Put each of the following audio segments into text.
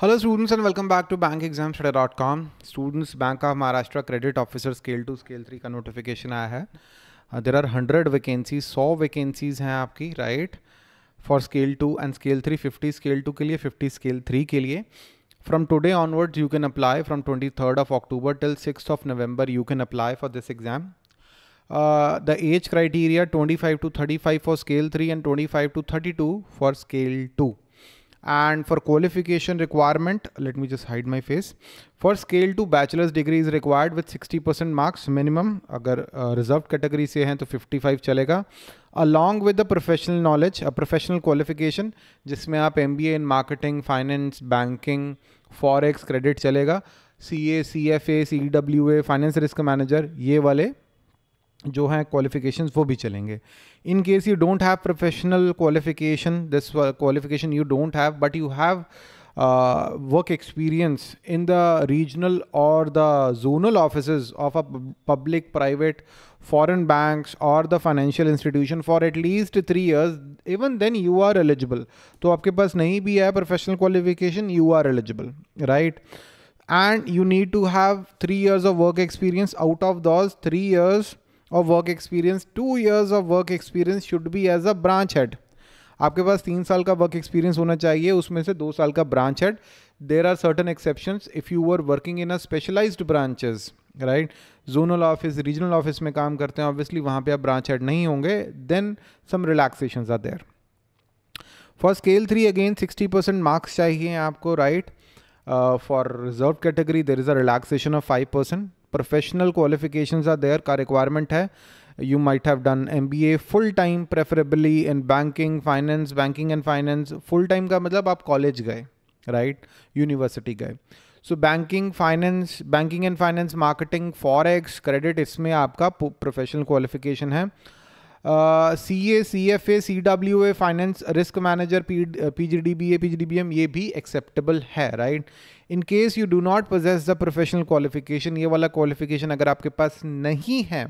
Hello students and welcome back to bank exam study dot com students bank of Maharashtra credit officer scale two scale three का notification आया है there are hundred vacancies सौ vacancies हैं आपकी right for scale two and scale three fifty scale two के लिए fifty scale three के लिए from today onwards you can apply from twenty third of October till six of November you can apply for this exam the age criteria twenty five to thirty five for scale three and twenty five to thirty two for scale two and for qualification requirement let me just hide my face for scale to bachelor's degree is required with 60% marks minimum agar uh, reserved category se hain to 55 chalega along with the professional knowledge a professional qualification jisme aap mba in marketing finance banking forex credit chalega ca cfa cwa finance risk manager ye wale जो हैं qualification वो भी चलेंगे in case you don't have professional qualification this qualification you don't have but you have work experience in the regional और the zonal office of a public private foreign bank और the financial institution for at least three years even then you are eligible तो आपके पास नहीं भी है professional qualification you are eligible right and you need to have three years of work experience out of those three years और work experience two years of work experience should be as a branch head आपके पास तीन साल का work experience होना चाहिए उसमें से दो साल का branch head there are certain exception if you are working in a specialized branches right zonal office regional office में काम करते हैं ऑब्वियसली वहाँ पर आप ब्रांच हेड नहीं होंगे then some relaxation are there for scale three again sixty percent marks चाहिए आपको right for reserve category there is a relaxation of five percent professional qualifications are there ka requirement hai you might have done MBA full time preferably in banking finance banking and finance full time का मतलब आप college गए right university गए so banking finance banking and finance marketing forex credit इसमें आपका professional qualification है C A C F A C W A finance risk manager P G D B A P G D B M ये भी acceptable है right in case you do not possess the professional qualification ये वाला qualification अगर आपके पास नहीं है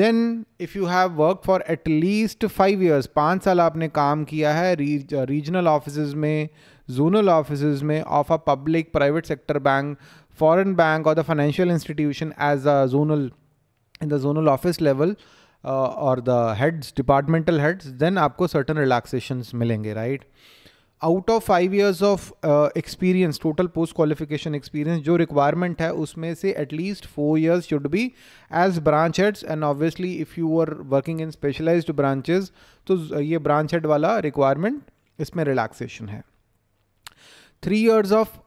then if you have work for at least five years पाँच साल आपने काम किया है रीजनल ऑफिस uh, में जोनल ऑफिस में of a public private sector bank foreign bank और the financial institution as a zonal in the zonal office level और the heads departmental heads then आपको सर्टन रिलैक्सेशंस मिलेंगे right out of five years of experience total post qualification experience जो requirement है उसमें से at least four years should be as branch heads and obviously if you are working in specialise branches तो ये branch head वाला requirement इसमें relaxation है three years of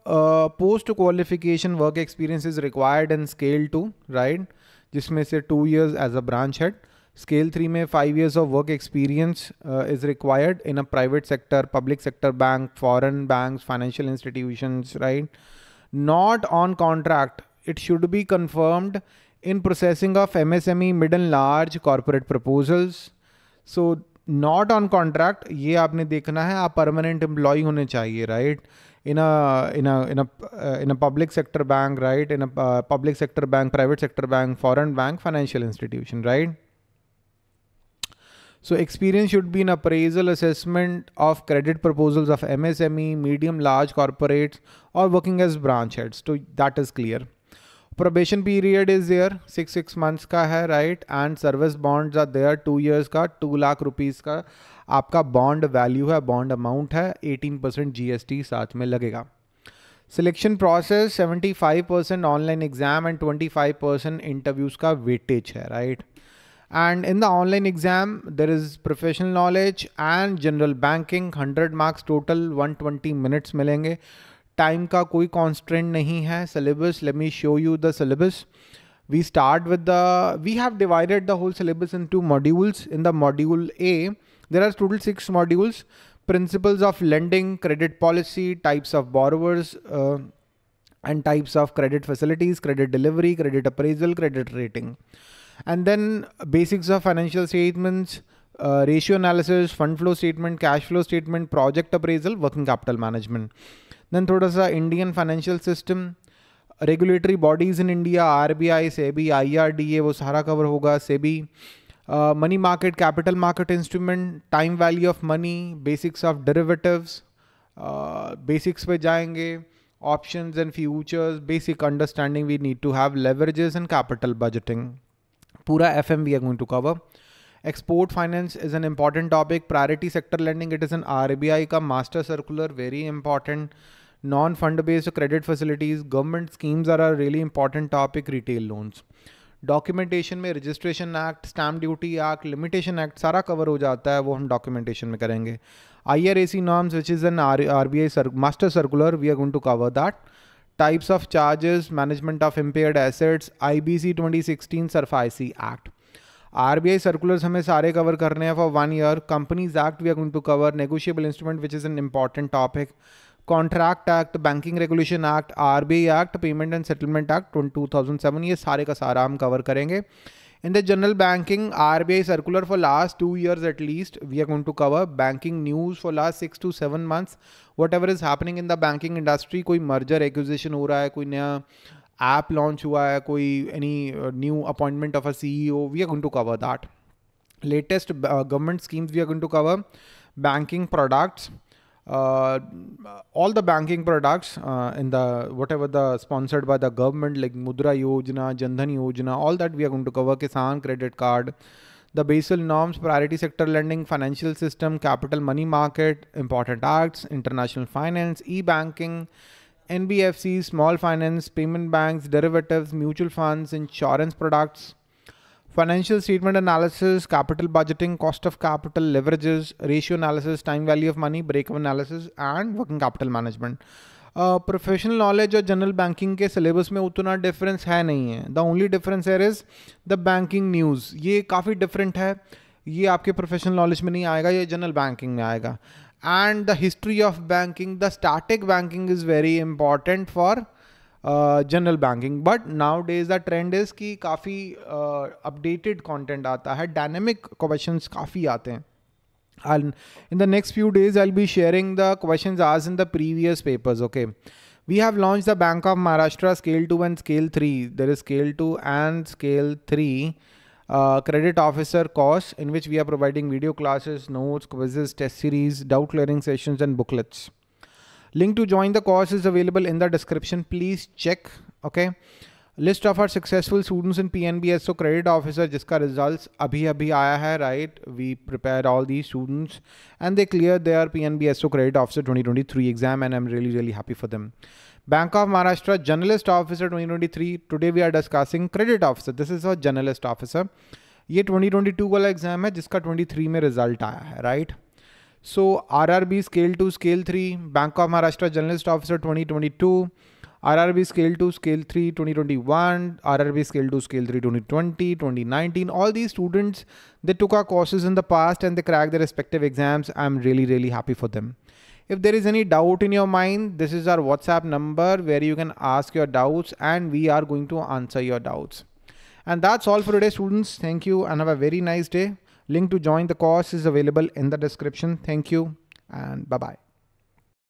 post qualification work experience is required and scale two right जिसमें से two years as a branch head scale three में five years of work experience is required in a private sector public sector bank foreign bank financial institution right not on contract it should be confirmed in processing of M S M E mid and large corporate proposals so not on contract ये आपने देखना है आप permanent employ होने चाहिए right in in in in a public sector bank right in public sector bank private sector bank foreign bank financial institution right So experience should be an appraisal assessment of credit proposals of MSME, medium, large corporates or working as branch heads. So that is clear. Probation period is there, six six months का है right and service bonds are there two years का two lakh rupees का आपका bond value है bond amount है eighteen percent G S T साथ में लगेगा selection process seventy five percent online exam and twenty five percent interviews का weightage है right right? And in the online exam, there is professional knowledge and general banking, 100 marks total, 120 minutes मिलेंगे time. का कोई constant नहीं है Let me show you the syllabus. we start with the we have divided the whole syllabus into modules in the module a there are total six modules principles of lending credit policy types of borrowers uh, and types of credit facilities credit delivery credit appraisal credit rating and then basics of financial statements uh, ratio analysis fund flow statement cash flow statement project appraisal working capital management then thoda sa indian financial system regulatory bodies in india rbi sebi irda wo sara cover hoga sebi uh, money market capital market instrument time value of money basics of derivatives uh, basics pe jayenge options and futures basic understanding we need to have leverages and capital budgeting पूरा F M we are going to cover export finance is an important topic priority sector lending it is an R B I का master circular very important non fund based credit facilities government schemes are are really important topic retail loans documentation में registration act stamp duty act limitation act सारा cover हो जाता है वो हम documentation में करेंगे I R A C norms which is an R R B I master circular we are going to cover that types of charges, management of impaired assets, IBC 2016 सिर्फ I act RBI circulars हमें सारे cover करने हैं for one year companies act we are going to cover negotiable instrument which is an important topic contract act banking regulation act RBI act payment and settlement act two thousand seven ये सारे का सारा हम cover करेंगे In the general banking RBI circular for last two years at least, we are going to cover banking news for last six to seven months. Whatever is happening in the banking industry, कोई merger acquisition हो रहा है, कोई नया app launch हुआ है, कोई any uh, new appointment of a CEO, we are going to cover that. Latest uh, government schemes we are going to cover, banking products uh, all the banking products uh, in the whatever the sponsored by the government like Mudra Yojana, Jandhan Yojana, all that we are going to cover Kisan credit card, the basal norms, priority sector lending, financial system, capital money market, important acts, international finance, e-banking, NBFCs, small finance, payment banks, derivatives, mutual funds, insurance products. Financial statement analysis capital budgeting cost of capital leverages ratio analysis time value of money breakup analysis and working capital management professional knowledge और general banking के syllabus में उतना difference है नहीं है the only difference here is the banking news ये काफ़ी different है ये आपके प्रोफेशनल नॉलेज में नहीं आएगा ये जनरल बैंकिंग में आएगा and the history of banking the static banking is very important for Uh, general banking, but nowadays the trend is is कि काफ़ी अपडेटेड कंटेंट आता है डायनेमिक क्वेश्चंस काफ़ी आते हैं and in the next few days i'll be sharing the questions asked in the previous papers okay we have launched the bank of maharashtra scale 2 and scale 3 there is scale 2 and scale 3 uh, credit officer course in which we are providing video classes notes quizzes test series doubt clearing sessions and booklets Link to join the course is available in the description. Please check. Okay. List of our successful students in PNBSO credit officer, jiska results abhi abhi aaya hai, right? We prepared all these students and they cleared their PNBSO credit officer 2023 exam and I'm really, really happy for them. Bank of Maharashtra, journalist officer 2023. Today we are discussing credit officer. This is a journalist officer. Ye 2022 wala exam hai, jiska 23 mein result aaya hai, right? So RRB scale 2 scale 3 Bank of Maharashtra Journalist Officer 2022 RRB scale 2 scale 3 2021 RRB scale 2 scale 3 2020 2019 all these students they took our courses in the past and they cracked their respective exams I'm really really happy for them if there is any doubt in your mind this is our WhatsApp number where you can ask your doubts and we are going to answer your doubts and that's all for today students thank you and have a very nice day Link to join the course is available in the description. Thank you and bye-bye.